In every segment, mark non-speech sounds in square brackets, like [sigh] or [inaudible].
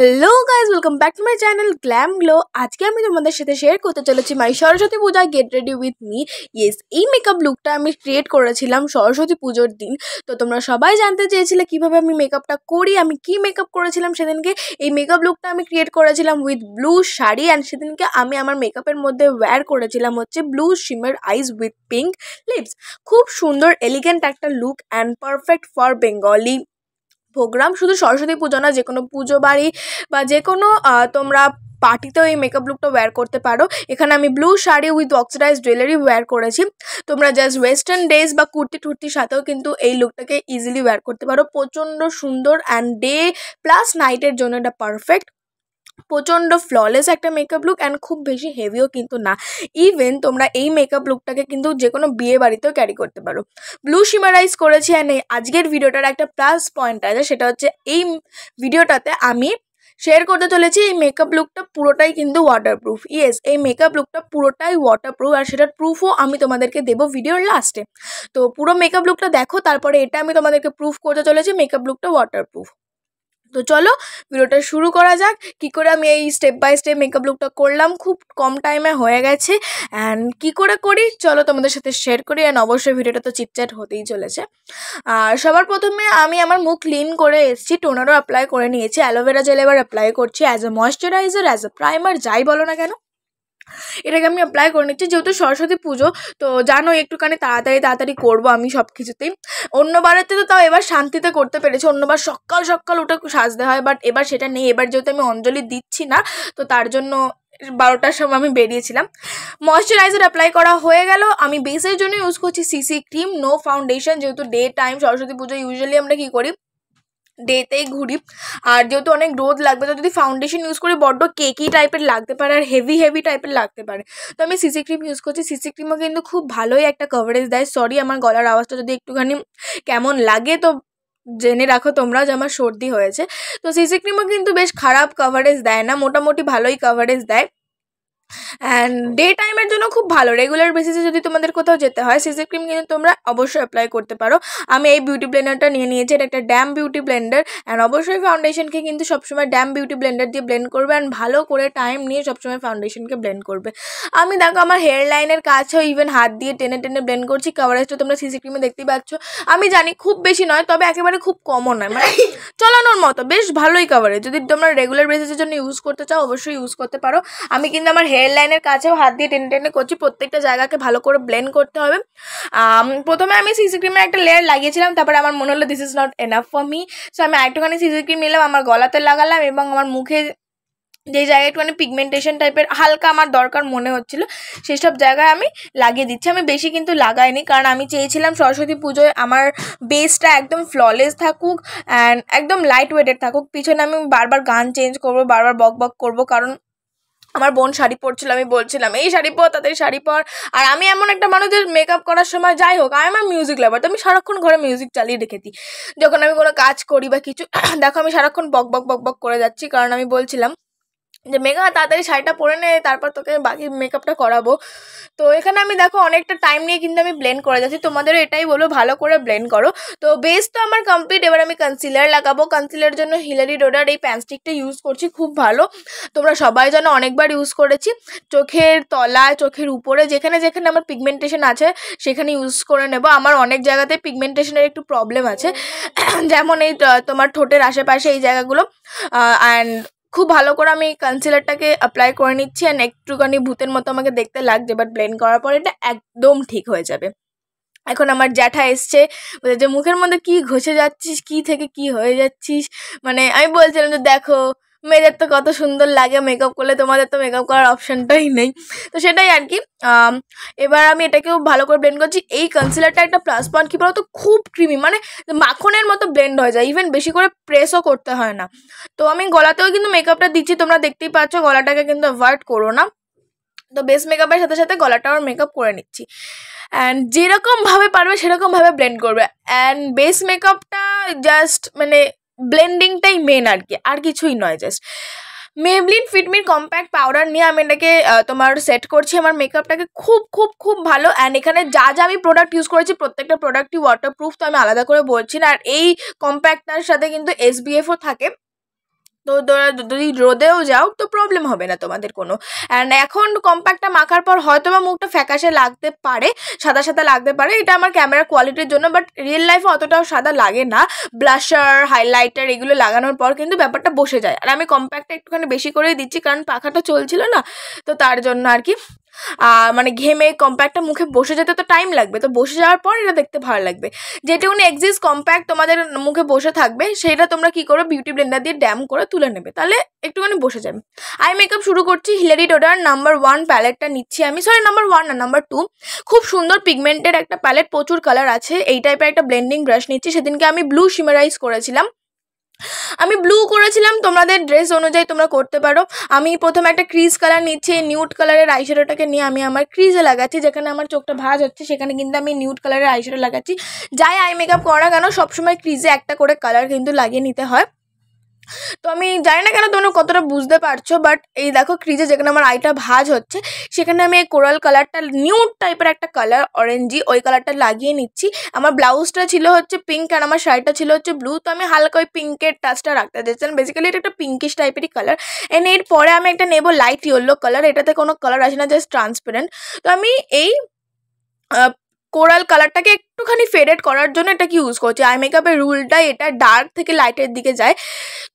hello guys welcome back to my channel glam glow আজকে আমি তোমাদের সাথে শেয়ার করতে চলেছি my Saraswati Puja get ready with me yes এই মেকআপ লুকটা আমি ক্রিয়েট করেছিলাম সরস্বতী পুজোর দিন তো তোমরা সবাই জানতে চেয়েছিলে কিভাবে আমি মেকআপটা করি আমি কি মেকআপ করেছিলাম সেদিনকে এই মেকআপ লুকটা আমি ক্রিয়েট করেছিলাম উইথ ব্লু শাড়ি অ্যান্ড সেদিনকে আমি আমার মেকআপের মধ্যে ওয়্যার করেছিলাম হচ্ছে blue shimmer eyes with pink lips খুব সুন্দর এলিগেন্ট একটা look and perfect for Bengali program শুধু সরস্বতী পুজো না যে কোনো পুজো বাড়ি বা যে কোনো তোমরা পার্টিতে ওই মেকআপ লুকটা ওয়্যার করতে পারো এখানে আমি blue sari with oxidise jewellery wear করেছি তোমরা জাস্ট ওয়েস্টার্ন ডেজ বা কুর্তি টুর্তির সাথেও কিন্তু এই লুকটাকে ইজিলি ওয়্যার করতে পারো প্রচণ্ড সুন্দর অ্যান্ড ডে প্লাস নাইটের জন্য এটা পারফেক্ট প্রচণ্ড ফ্ললেস একটা মেকআপ লুক অ্যান্ড খুব বেশি হেভিও কিন্তু না ইভেন তোমরা এই মেকআপ লুকটাকে কিন্তু যে কোনো বিয়ে বাড়িতেও ক্যারি করতে পারো ব্লু সিমারাইজ করেছি অ্যান্ড আজকের ভিডিওটার একটা প্লাস পয়েন্ট আছে সেটা হচ্ছে এই ভিডিওটাতে আমি শেয়ার করতে চলেছি এই মেকআপ লুকটা পুরোটাই কিন্তু ওয়াটারপ্রুফ ইয়েস এই মেকআপ লুকটা পুরোটাই ওয়াটারপ্রুফ আর সেটার প্রুফও আমি তোমাদেরকে দেবো ভিডিওর লাস্টে তো পুরো মেকআপ লুকটা দেখো তারপরে এটা আমি তোমাদেরকে প্রুফ করতে চলেছি মেকআপ লুকটা ওয়াটারপ্রুফ তো চলো ভিডিওটা শুরু করা যাক কি করে আমি এই স্টেপ বাই স্টেপ মেকআপ লুকটা করলাম খুব কম টাইমে হয়ে গেছে অ্যান্ড কি করে করি চলো তোমাদের সাথে শেয়ার করি অ্যান্ড অবশ্যই ভিডিওটা তো চিটচ্যাট হতেই চলেছে আর সবার প্রথমে আমি আমার মুখ ক্লিন করে এসেছি টোনারও অ্যাপ্লাই করে নিয়েছি অ্যালোভেরা জেল এবার অ্যাপ্লাই করছি as a moisturiser as a primer যাই বলো না কেন এটাকে আমি অ্যাপ্লাই করে নিচ্ছি যেহেতু সরস্বতী পুজো তো জানো একটুখানি তাড়াতাড়ি তাড়াতাড়ি করবো আমি সব কিছুতেই অন্যবারেতে তো তাও এবার শান্তিতে করতে পেরেছি অন্যবার সকাল সকাল ওটা সাজতে হয় বাট এবার সেটা নেই এবার যেহেতু আমি অঞ্জলি দিচ্ছি না তো তার জন্য বারোটার সময় আমি বেরিয়েছিলাম ময়শ্চারাইজার অ্যাপ্লাই করা হয়ে গেল আমি বেসের জন্য ইউজ করছি সিসি ক্রিম নো ফাউন্ডেশন যেহেতু day time Saraswati Pujo usually আমরা কী করি ডেতেই ঘুরি আর যেহেতু অনেক রোদ লাগবে তো যদি ফাউন্ডেশন ইউজ করি বড্ড কেকি টাইপের লাগতে পারে আর হেভি হেভি টাইপের লাগতে পারে তো আমি সিসি ক্রিম ইউজ করছি সিসি ক্রিমও কিন্তু খুব ভালোই একটা কভারেজ দেয় সরি আমার গলার আওয়াজটা যদি একটুখানি কেমন লাগে তো জেনে রাখো তোমরা যে আমার সর্দি হয়েছে তো সিসি ক্রিমও কিন্তু বেশ খারাপ কভারেজ দেয় না মোটামুটি ভালোই কভারেজ দেয় অ্যান্ড ডে টাইমের জন্য খুব ভালো রেগুলার বেসিসে যদি তোমাদের কোথাও যেতে হয় সিসি ক্রিম কিন্তু তোমরা অবশ্যই অ্যাপ্লাই করতে পারো আমি এই বিউটি ব্লেন্ডারটা নিয়ে নিয়েছি এটা একটা ড্যাম বিউটি ব্লেন্ডার অ্যান্ড অবশ্যই ফাউন্ডেশনকে কিন্তু সবসময় ড্যাম বিউটি ব্লেন্ডার দিয়ে ব্লেন্ড করবে অ্যান্ড ভালো করে টাইম নিয়ে সবসময় ফাউন্ডেশনকে ব্লেন্ড করবে আমি দেখো আমার হেয়ার লাইনের কাছেও ইভেন হাত দিয়ে টেনে টেনে ব্লেন্ড করছি কাভারেজটা তোমরা সিসি ক্রিমে দেখতেই পাচ্ছ আমি জানি খুব বেশি নয় তবে একেবারে খুব কমও নয় মানে [laughs] চলানোর মতো বেশ ভালোই কাভারেজ যদি তোমরা রেগুলার বেসিসের জন্য ইউজ করতে চাও অবশ্যই ইউজ করতে পারো আমি কিন্তু আমার হেয়ার লাইনের কাছেও হাত দিয়ে টেনে টেনে করছি প্রত্যেকটা জায়গাকে ভালো করে ব্লেন্ড করতে হবে প্রথমে আমি সিসি ক্রিমের একটা লেয়ার লাগিয়েছিলাম তারপরে আমার মনে হলো this is not enough for me so আমি আরেকটুখানি সিসি ক্রিম নিলাম আমার গলাতে লাগালাম এবং আমার মুখে যে জায়গায় একটুখানি পিগমেন্টেশন টাইপের হালকা আমার দরকার মনে হচ্ছিল সেসব জায়গায় আমি লাগিয়ে দিচ্ছি আমি বেশি কিন্তু লাগাইনি কারণ আমি চেয়েছিলাম সরস্বতী পুজোয় আমার বেসটা একদম ফ্ললেস থাকুক অ্যান্ড একদম লাইট ওয়েটেড থাকুক পিছনে আমি বারবার গান চেঞ্জ করবো বারবার বক বক করবো কারণ আমার বোন শাড়ি পরছিল আমি বলছিলাম এই শাড়ি পর তাদের শাড়ি পর আর আমি এমন একটা মানুষের মেকআপ করার সময় যাই হোক আমি আমার মিউজিক লাভার তো আমি সারাক্ষণ ঘরে মিউজিক চালিয়ে রেখে দিই যখন আমি কোনো কাজ করি বা কিছু [clears throat] দেখো আমি সারাক্ষণ বক বক বক বক করে যাচ্ছি কারণ আমি বলছিলাম যে মেঘা তাড়াতাড়ি শাড়িটা পরে নে তারপর তোকে বাকি মেকআপটা করাবো তো এখানে আমি দেখো অনেকটা টাইম নিয়ে কিন্তু আমি ব্লেন্ড করে যাচ্ছি তোমাদেরও এটাই বলবো ভালো করে ব্লেন্ড করো তো বেস তো আমার কমপ্লিট এবার আমি কনসিলার লাগাবো কনসিলার জন্য হিলারি ডোডার এই প্যানস্টিকটা ইউজ করছি খুব ভালো তোমরা সবাই যেন অনেকবার ইউজ করেছি চোখের তলা চোখের উপরে যেখানে যেখানে আমার পিগমেন্টেশন আছে সেখানে ইউজ করে নেব আমার অনেক জায়গাতে পিগমেন্টেশনের একটু প্রবলেম আছে যেমন এই তোমার ঠোঁটের আশেপাশে এই জায়গাগুলো অ্যান্ড খুব ভালো করে আমি কনসিলারটাকে অ্যাপ্লাই করে নিচ্ছি অ্যান্ড একটুখানি ভূতের মতো আমাকে দেখতে লাগছে বাট ব্লেন্ড করার পর এটা একদম ঠিক হয়ে যাবে এখন আমার জ্যাঠা এসছে বলছে যে মুখের মধ্যে কি ঘষে যাচ্ছিস কি থেকে কি হয়ে যাচ্ছিস মানে আমি বলছিলাম যে দেখো মেয়েদের তো কত সুন্দর লাগে মেকআপ করলে তোমাদের তো মেকআপ করার অপশানটাই নেই তো সেটাই আর কি এবার আমি এটাকেও ভালো করে ব্লেন্ড করছি এই কনসিলারটা একটা প্লাস পয়েন্ট কী বলতো খুব ক্রিমি মানে মাখনের মতো ব্লেন্ড হয়ে যায় ইভেন বেশি করে প্রেসও করতে হয় না তো আমি গলাতেও কিন্তু মেকআপটা দিচ্ছি তোমরা দেখতেই পাচ্ছ গলাটাকে কিন্তু অ্যাভয়েড করো না তো বেস মেকআপের সাথে সাথে গলাটা আমার মেকআপ করে নিচ্ছি অ্যান্ড যেরকমভাবে পারবে সেরকমভাবে ব্লেন্ড করবে অ্যান্ড বেস মেকআপটা জাস্ট মানে ব্লেন্ডিংটাই মেন আর কি আর কিছুই নয় জাস্ট মেবলিন ফিটমির কম্প্যাক্ট পাউডার নিয়ে আমি এটাকে তোমার সেট করছি আমার মেকআপটাকে খুব খুব খুব ভালো অ্যান্ড এখানে যা যা আমি প্রোডাক্ট ইউজ করেছি প্রত্যেকটা প্রোডাক্টই ওয়াটারপ্রুফ তো আমি আলাদা করে বলছি না আর এই কম্প্যাক্টটার সাথে কিন্তু এসবিএফও থাকে তো যদি রোদেও যাও তো প্রবলেম হবে না তোমাদের কোনো অ্যান্ড এখন কম্প্যাক্টটা মাখার পর হয়তো বা মুখটা ফ্যাকাশে লাগতে পারে সাদা সাদা লাগতে পারে এটা আমার ক্যামেরার কোয়ালিটির জন্য বাট রিয়েল লাইফে অতটাও সাদা লাগে না ব্লাশার হাইলাইটার এগুলো লাগানোর পর কিন্তু ব্যাপারটা বসে যায় আর আমি কম্প্যাক্টটা একটুখানি বেশি করেই দিচ্ছি কারণ পাখাটা চলছিল না তো তার জন্য আর কি মানে ঘেমে কম্প্যাক্টটা মুখে বসে যেতে তো টাইম লাগবে তো বসে যাওয়ার পর এটা দেখতে ভালো লাগবে যেটুকুনি এক্সিস্ট কম্প্যাক্ট তোমাদের মুখে বসে থাকবে সেটা তোমরা কি করো বিউটি ব্লেন্ডার দিয়ে ড্যাম করে তুলে নেবে তাহলে একটুখানি বসে যাবে আই মেকআপ শুরু করছি হিলারি ডোডার নাম্বার ওয়ান প্যালেটটা নিচ্ছি আমি সরি নাম্বার ওয়ান না নাম্বার টু খুব সুন্দর পিগমেন্টের একটা প্যালেট প্রচুর কালার আছে এই টাইপের একটা ব্লেন্ডিং ব্রাশ নিচ্ছি সেদিনকে আমি ব্লু শিমারাইজ করেছিলাম আমি ব্লু করেছিলাম তোমাদের ড্রেস অনুযায়ী তোমরা করতে পারো আমি প্রথমে একটা ক্রিজ কালার নিচ্ছি এই নিউড কালারের আইশ্যাডোটাকে নিয়ে আমি আমার ক্রিজে লাগাচ্ছি যেখানে আমার চোখটা ভাজ হচ্ছে সেখানে কিন্তু আমি নিউট কালারের আইশ্যাডো লাগাচ্ছি যাই আই মেকআপ করা কেন সবসময় ক্রিজে একটা করে কালার কিন্তু লাগিয়ে নিতে হয় তো আমি জানি না কেন তোমরা কতটা বুঝতে পারছো বাট এই দেখো ক্রিজে যেখানে আমার আইটা ভাজ হচ্ছে সেখানে আমি এই কোরাল কালারটা নিউ টাইপের একটা কালার অরেঞ্জি ওই কালারটা লাগিয়ে নিচ্ছি আমার ব্লাউজটা ছিল হচ্ছে পিঙ্ক আর আমার শাড়িটা ছিল হচ্ছে ব্লু তো আমি হালকা ওই পিঙ্কের টাচটা রাখতে চাইছিলাম বেসিক্যালি এটা একটা পিঙ্কিশ টাইপেরই কালার এন্ড এরপরে আমি একটা নেবো লাইট ইয়েলো কালার এটাতে কোনো কালার আসে না জাস্ট ট্রান্সপারেন্ট তো আমি এই কোরাল কালারটাকে একটুখানি ফেডেড করার জন্য এটাকে ইউজ করছি আই মেকআপের রুলটা এটা ডার্ক থেকে লাইটের দিকে যায়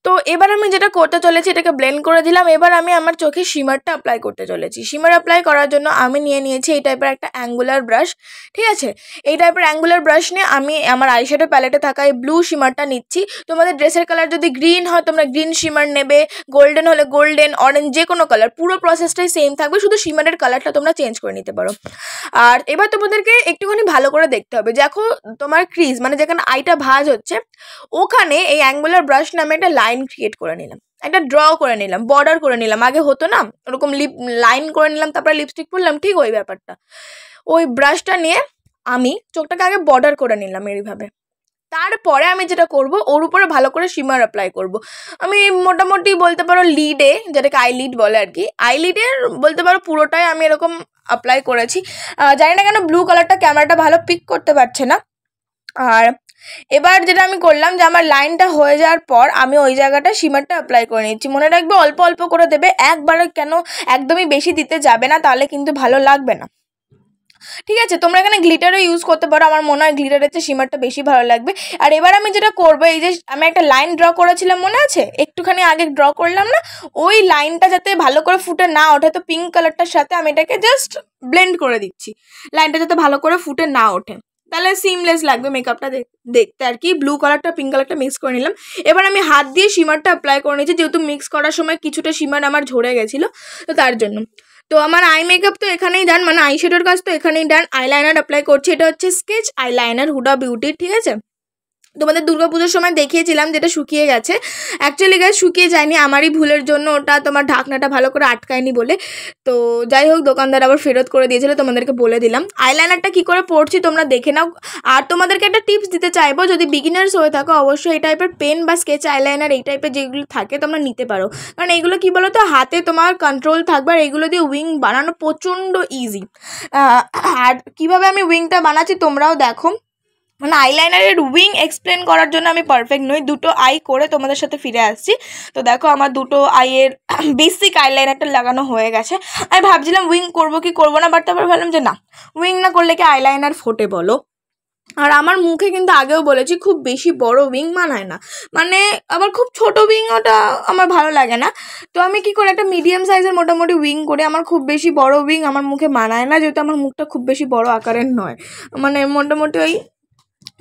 তো এবার আমি যেটা করতে চলেছি এটাকে ব্লেন্ড করে দিলাম এবার আমি আমার চোখে শিমারটা অ্যাপ্লাই করতে চলেছি শিমার অ্যাপ্লাই করার জন্য আমি নিয়ে নিয়েছি এই টাইপের একটা অ্যাঙ্গুলার ব্রাশ ঠিক আছে এই টাইপের অ্যাঙ্গুলার ব্রাশ নিয়ে আমি আমার আইশ্যাডো প্যালেটে থাকা এই ব্লু শিমারটা নিচ্ছি তোমাদের ড্রেসের কালার যদি গ্রিন হয় তোমরা গ্রিন শিমার নেবে গোল্ডেন হলে গোল্ডেন অরেঞ্জ যে কোনো কালার পুরো প্রসেসটাই সেম থাকবে শুধু শিমারের কালারটা তোমরা চেঞ্জ করে নিতে পারো আর এবার তোমাদেরকে একটুখানি ভালো করে দেখতে হবে দেখো তোমার ক্রিজ মানে যেখানে আইটা ভাজ হচ্ছে ওখানে এই অ্যাঙ্গুলার ব্রাশ নামে একটা লাইন ক্রিয়েট করে নিলাম একটা ড্র করে নিলাম বর্ডার করে নিলাম আগে হতো না ওরকম লিপ লাইন করে নিলাম তারপরে লিপস্টিক পরলাম ঠিক ওই ব্যাপারটা ওই ব্রাশটা নিয়ে আমি চোখটাকে আগে বর্ডার করে নিলাম এইভাবে তারপরে আমি যেটা করব ওর উপরে ভালো করে শিমার অ্যাপ্লাই করব আমি মোটামুটি বলতে পারো লিডে যেটাকে আইলিড বলে আর কি আইলিডের বলতে পারো পুরোটাই আমি এরকম অ্যাপ্লাই করেছি জানি না কেন ব্লু কালারটা ক্যামেরাটা ভালো পিক করতে পারছে না আর এবার যেটা আমি করলাম যে আমার লাইনটা হয়ে যাওয়ার পর আমি ওই জায়গাটা শিমারটা অ্যাপ্লাই করে নিচ্ছি মনে রাখবে অল্প অল্প করে দেবে একবারে কেন একদমই বেশি দিতে যাবে না তাহলে কিন্তু ভালো লাগবে না ঠিক আছে তোমরা এখানে গ্লিটারও ইউজ করতে পারো আমার মনে হয় গ্লিটারের চেয়ে শিমারটা বেশি ভালো লাগবে আর এবার আমি যেটা করবো এই যে আমি একটা লাইন ড্র করেছিলাম মনে আছে একটুখানি আগে ড্র করলাম না ওই লাইনটা যাতে ভালো করে ফুটে না ওঠে তো পিঙ্ক কালারটার সাথে আমি এটাকে জাস্ট ব্লেন্ড করে দিচ্ছি লাইনটা যাতে ভালো করে ফুটে না ওঠে তাহলে সিমলেস লাগবে মেকআপটা দেখতে আর কি ব্লু কালারটা পিঙ্ক কালারটা মিক্স করে নিলাম এবার আমি হাত দিয়ে শিমারটা অ্যাপ্লাই করে নিয়েছি যেহেতু মিক্স করার সময় কিছুটা শিমার আমার ঝরে গেছিলো তো তার জন্য তো আমার আই মেকআপ তো এখানেই ডান মানে আইশ্যাডোর কাজ তো এখানেই ডান আইলাইনার অ্যাপ্লাই করছি এটা হচ্ছে স্কেচ আইলাইনার হুডা বিউটি ঠিক আছে তোমাদের পুজোর সময় দেখিয়েছিলাম যেটা শুকিয়ে গেছে অ্যাকচুয়ালি গাছ শুকিয়ে যায়নি আমারই ভুলের জন্য ওটা তোমার ঢাকনাটা ভালো করে আটকায়নি বলে তো যাই হোক দোকানদার আবার ফেরত করে দিয়েছিল তোমাদেরকে বলে দিলাম আইলাইনারটা কী করে পড়ছি তোমরা দেখে নাও আর তোমাদেরকে একটা টিপস দিতে চাইবো যদি বিগিনার্স হয়ে থাকো অবশ্যই এই টাইপের পেন বা স্কেচ আইলাইনার এই টাইপের যেগুলো থাকে তোমরা নিতে পারো কারণ এগুলো কী বলো তো হাতে তোমার কন্ট্রোল থাকবে আর এগুলো দিয়ে উইং বানানো প্রচণ্ড ইজি আর কীভাবে আমি উইংটা বানাচ্ছি তোমরাও দেখো মানে আইলাইনারের উইং এক্সপ্লেন করার জন্য আমি পারফেক্ট নই দুটো আই করে তোমাদের সাথে ফিরে আসছি তো দেখো আমার দুটো আইয়ের বেসিক আইলাইনারটা লাগানো হয়ে গেছে আমি ভাবছিলাম উইং করব কি করব না বাট তারপর ভাবলাম যে না উইং না করলে কি আইলাইনার ফোটে বলো আর আমার মুখে কিন্তু আগেও বলেছি খুব বেশি বড় উইং মানায় না মানে আবার খুব ছোট উইং ওটা আমার ভালো লাগে না তো আমি কি করে একটা মিডিয়াম সাইজের মোটামুটি উইং করে আমার খুব বেশি বড় উইং আমার মুখে মানায় না যেহেতু আমার মুখটা খুব বেশি বড় আকারের নয় মানে মোটামুটি ওই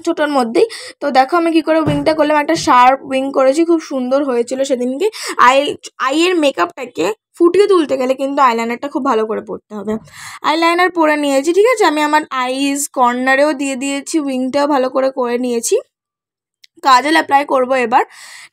ছোটোর মধ্যেই তো দেখো আমি কি করে উইংটা করলাম একটা শার্প উইং করেছি খুব সুন্দর হয়েছিল সেদিনকে আই আইয়ের মেকআপটাকে ফুটিয়ে তুলতে গেলে কিন্তু আইলাইনারটা খুব ভালো করে পড়তে হবে আইলাইনার পরে নিয়েছি ঠিক আছে আমি আমার আইস কর্নারেও দিয়ে দিয়েছি উইংটাও ভালো করে করে নিয়েছি কাজল অ্যাপ্লাই করব এবার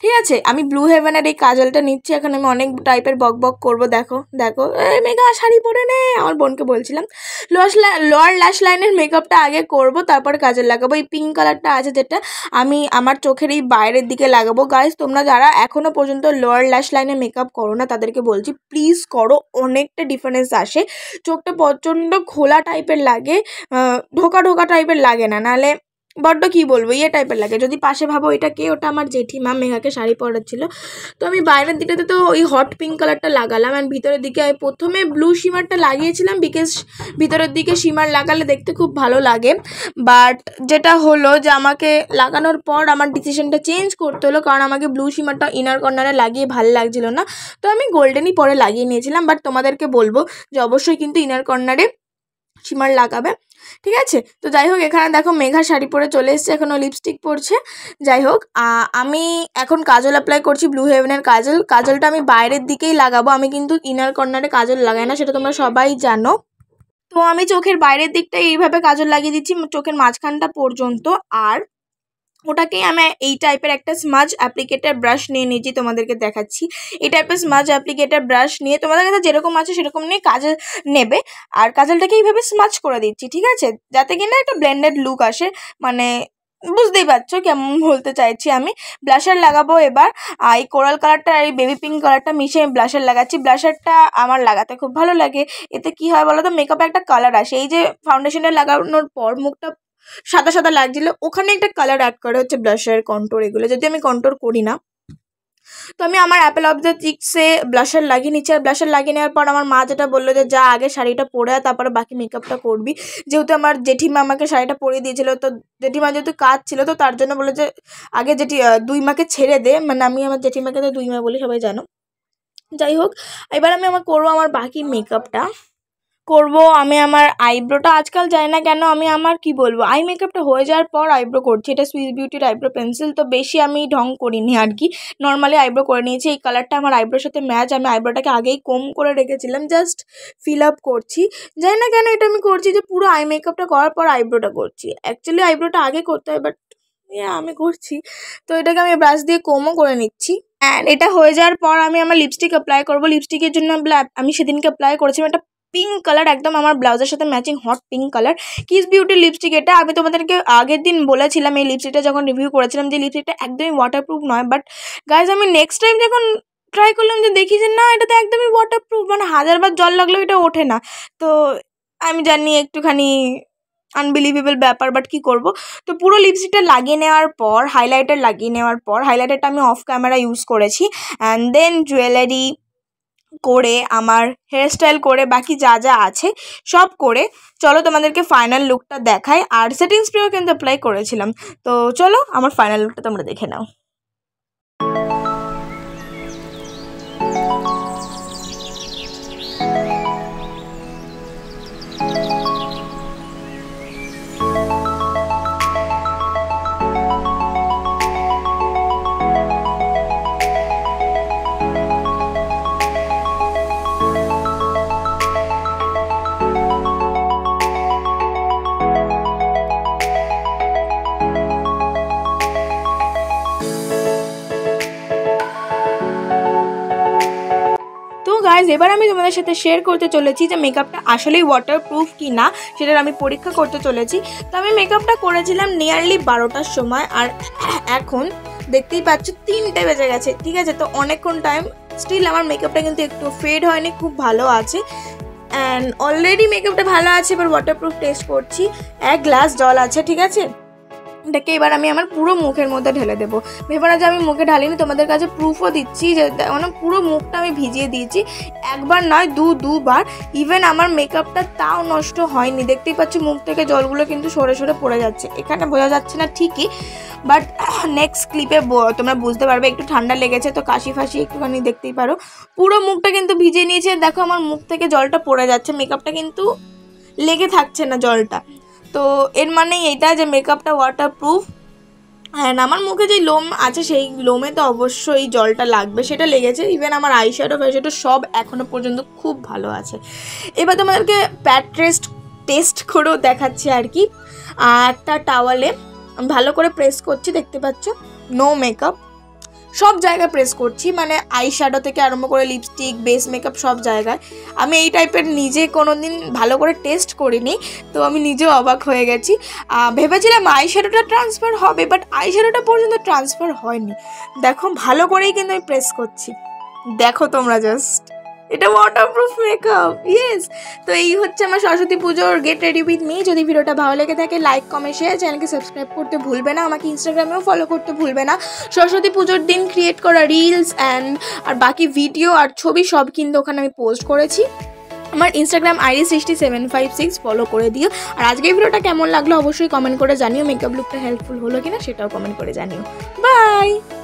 ঠিক আছে আমি ব্লু হেভেনের এই কাজলটা নিচ্ছি এখন আমি অনেক টাইপের বক বক করবো দেখো দেখো এই মেঘা শাড়ি পরে নে আমার বোনকে বলছিলাম লোয়ার লোয়ার ল্যাশ লাইনের মেকআপটা আগে করব তারপর কাজল লাগাবো এই পিঙ্ক কালারটা আছে যেটা আমি আমার চোখের এই বাইরের দিকে লাগাবো গাইজ তোমরা যারা এখনও পর্যন্ত লোয়ার ল্যাশ লাইনে মেকআপ করো না তাদেরকে বলছি প্লিজ করো অনেকটা ডিফারেন্স আসে চোখটা প্রচণ্ড খোলা টাইপের লাগে ঢোকা ঢোকা টাইপের লাগে না নাহলে বড্ড কী বলবো ইয়ে টাইপের লাগে যদি পাশে ভাবো এটা কে ওটা আমার জেঠিমা মেঘাকে শাড়ি পরাচ্ছিল তো আমি বাইরের দিকটাতে তো ওই হট পিঙ্ক কালারটা লাগালাম অ্যান্ড ভিতরের দিকে আমি প্রথমে ব্লু শিমারটা লাগিয়েছিলাম বিকজ ভিতরের দিকে শিমার লাগালে দেখতে খুব ভালো লাগে বাট যেটা হলো যে আমাকে লাগানোর পর আমার ডিসিশনটা চেঞ্জ করতে হলো কারণ আমাকে ব্লু শিমারটা ইনার কর্নারে লাগিয়ে ভালো লাগছিল না তো আমি গোল্ডেনই পরে লাগিয়ে নিয়েছিলাম বাট তোমাদেরকে বলবো যে অবশ্যই কিন্তু ইনার কর্নারে শিমার লাগাবে ঠিক আছে তো যাই হোক এখানে দেখো মেঘা শাড়ি পরে চলে এসছে এখনও লিপস্টিক পরছে যাই হোক আমি এখন কাজল অ্যাপ্লাই করছি ব্লু হেভেনের কাজল কাজলটা আমি বাইরের দিকেই লাগাবো আমি কিন্তু ইনার কর্নারে কাজল লাগাই না সেটা তোমরা সবাই জানো তো আমি চোখের বাইরের দিকটা এইভাবে কাজল লাগিয়ে দিচ্ছি চোখের মাঝখানটা পর্যন্ত আর ওটাকেই আমি এই টাইপের একটা স্মাজ অ্যাপ্লিকেটার ব্রাশ নিয়ে নিয়েছি তোমাদেরকে দেখাচ্ছি এই টাইপের স্মাজ অ্যাপ্লিকেটার ব্রাশ নিয়ে তোমাদের কাছে যেরকম আছে সেরকম নিয়ে কাজল নেবে আর কাজলটাকে এইভাবে স্মাজ করে দিচ্ছি ঠিক আছে যাতে কিনা একটা ব্ল্যান্ডেড লুক আসে মানে বুঝতেই পারছো কেমন বলতে চাইছি আমি ব্লাশার লাগাবো এবার এই কোরাল কালারটা আর এই বেবি পিঙ্ক কালারটা মিশিয়ে আমি ব্লাশার লাগাচ্ছি ব্লাশারটা আমার লাগাতে খুব ভালো লাগে এতে কি হয় বলো তো মেকআপে একটা কালার আসে এই যে ফাউন্ডেশনটা লাগানোর পর মুখটা সাদা সাদা লাগছিলো ওখানে একটা কালার অ্যাড করা হচ্ছে ব্লাশার কন্ট্রোর এগুলো যদি আমি কন্ট্রোর করি না তো আমি আমার অ্যাপেল অফ দ্য চিক্সে ব্লাশার লাগিয়ে নিচ্ছি আর ব্লাশার লাগিয়ে নেওয়ার পর আমার মা যেটা বললো যে যা আগে শাড়িটা পরে তারপরে বাকি মেকআপটা করবি যেহেতু আমার জেঠিমা আমাকে শাড়িটা পরিয়ে দিয়েছিল তো জেঠিমা যেহেতু কাজ ছিল তো তার জন্য বলে যে আগে জেঠি দুই মাকে ছেড়ে দে মানে আমি আমার জেঠিমাকে তো দুই মা বলি সবাই জানো যাই হোক এবার আমি আমার করবো আমার বাকি মেকআপটা করব আমি আমার আইব্রোটা আজকাল যায় না কেন আমি আমার কি বলবো আই মেকআপটা হয়ে যাওয়ার পর আইব্রো করছি এটা সুইস বিউটির আইব্রো পেন্সিল তো বেশি আমি ঢং করিনি আর কি নর্মালি আইব্রো করে নিয়েছি এই কালারটা আমার আইব্রোর সাথে ম্যাচ আমি আইব্রোটাকে আগেই কম করে রেখেছিলাম জাস্ট ফিল আপ করছি যাই না কেন এটা আমি করছি যে পুরো আই মেকআপটা করার পর আইব্রোটা করছি অ্যাকচুয়ালি আইব্রোটা আগে করতে হয় বাট আমি করছি তো এটাকে আমি ব্রাশ দিয়ে কমও করে নিচ্ছি অ্যান্ড এটা হয়ে যাওয়ার পর আমি আমার লিপস্টিক অ্যাপ্লাই করবো লিপস্টিকের জন্য আমি সেদিনকে অ্যাপ্লাই করেছিলাম একটা পিঙ্ক কালার একদম আমার ব্লাউজের সাথে matching hot pink colour Kiss Beauty lipstick এটা আমি তোমাদেরকে আগের দিন বলেছিলাম এই লিপস্টিকটা যখন রিভিউ করেছিলাম যে লিপস্টিকটা একদমই ওয়াটারপ্রুফ নয় বাট গাইজ আমি নেক্সট টাইম যখন ট্রাই করলাম যে দেখি যে না এটা তো একদমই ওয়াটারপ্রুফ মানে হাজারবার জল লাগলেও এটা ওঠে না তো আমি জানি একটুখানি আনবিলিভেবল ব্যাপার বাট কী করবো তো পুরো লিপস্টিকটা লাগিয়ে নেওয়ার পর হাইলাইটার লাগিয়ে নেওয়ার পর হাইলাইটারটা আমি অফ ক্যামেরা ইউজ করেছি অ্যান্ড দেন জুয়েলারি করে আমার হেয়ারস্টাইল করে বাকি যা যা আছে সব করে চলো তোমাদেরকে ফাইনাল লুকটা দেখাই আর সেটিং স্প্রেও কিন্তু অ্যাপ্লাই করেছিলাম তো চলো আমার ফাইনাল লুকটা তোমরা দেখে নাও এবার আমি তোমাদের সাথে শেয়ার করতে চলেছি যে মেকআপটা আসলেই ওয়াটারপ্রুফ কি না সেটার আমি পরীক্ষা করতে চলেছি তো আমি মেকআপটা করেছিলাম নিয়ারলি বারোটার সময় আর এখন দেখতেই পাচ্ছ তিনটে বেজে গেছে ঠিক আছে তো অনেকক্ষণ টাইম স্টিল আমার মেকআপটা কিন্তু একটু ফেড হয়নি খুব ভালো আছে অ্যান্ড অলরেডি মেকআপটা ভালো আছে এবার ওয়াটারপ্রুফ টেস্ট করছি এক গ্লাস জল আছে ঠিক আছে এটাকে এবার আমি আমার পুরো মুখের মধ্যে ঢেলে দেবো ভেবে না যে আমি মুখে ঢালিনি তোমাদের কাছে প্রুফও দিচ্ছি যে মানে পুরো মুখটা আমি ভিজিয়ে দিয়েছি একবার নয় দু দুবার ইভেন আমার মেকআপটা তাও নষ্ট হয়নি দেখতেই পাচ্ছি মুখ থেকে জলগুলো কিন্তু সরে সরে পড়ে যাচ্ছে এখানে বোঝা যাচ্ছে না ঠিকই বাট নেক্সট ক্লিপে তোমরা বুঝতে পারবে একটু ঠান্ডা লেগেছে তো কাশি ফাশি একটুখানি দেখতেই পারো পুরো মুখটা কিন্তু ভিজিয়ে নিয়েছে দেখো আমার মুখ থেকে জলটা পড়ে যাচ্ছে মেকআপটা কিন্তু লেগে থাকছে না জলটা তো এর মানেই এটা যে মেকআপটা ওয়াটারপ্রুফ অ্যান্ড আমার মুখে যে লোম আছে সেই লোমে তো অবশ্যই জলটা লাগবে সেটা লেগেছে ইভেন আমার আইশ্যাডো ফ্যাশ্যাডো সব এখনও পর্যন্ত খুব ভালো আছে এবার তোমাদেরকে প্যাট টেস্ট টেস্ট করেও দেখাচ্ছি আর কি একটা টাওয়ালে ভালো করে প্রেস করছি দেখতে পাচ্ছ নো মেকআপ সব জায়গায় প্রেস করছি মানে আই শ্যাডো থেকে আরম্ভ করে লিপস্টিক বেস মেকআপ সব জায়গায় আমি এই টাইপের নিজে কোনো দিন ভালো করে টেস্ট করিনি তো আমি নিজেও অবাক হয়ে গেছি ভেবেছিলাম আই শ্যাডোটা ট্রান্সফার হবে বাট আই শ্যাডোটা পর্যন্ত ট্রান্সফার হয়নি দেখো ভালো করেই কিন্তু আমি প্রেস করছি দেখো তোমরা জাস্ট এটা ওয়াটারপ্রুফ মেকআপ ইয়েস তো এই হচ্ছে আমার সরস্বতী পুজোর গেট রেডি উইথ মি যদি ভিডিওটা ভালো লেগে থাকে লাইক কমেন্ট শেয়ার চ্যানেলকে সাবস্ক্রাইব করতে ভুলবে না আমাকে ইনস্টাগ্রামেও ফলো করতে ভুলবে না সরস্বতী পুজোর দিন ক্রিয়েট করা রিলস অ্যান্ড আর বাকি ভিডিও আর ছবি সব কিন্তু ওখানে আমি পোস্ট করেছি আমার Instagram ID sixty seven five six follow করে দিও আর আজকের ভিডিওটা কেমন লাগলো অবশ্যই কমেন্ট করে জানিও মেকআপ লুকটা হেল্পফুল হলো কিনা সেটাও কমেন্ট করে জানিও বাই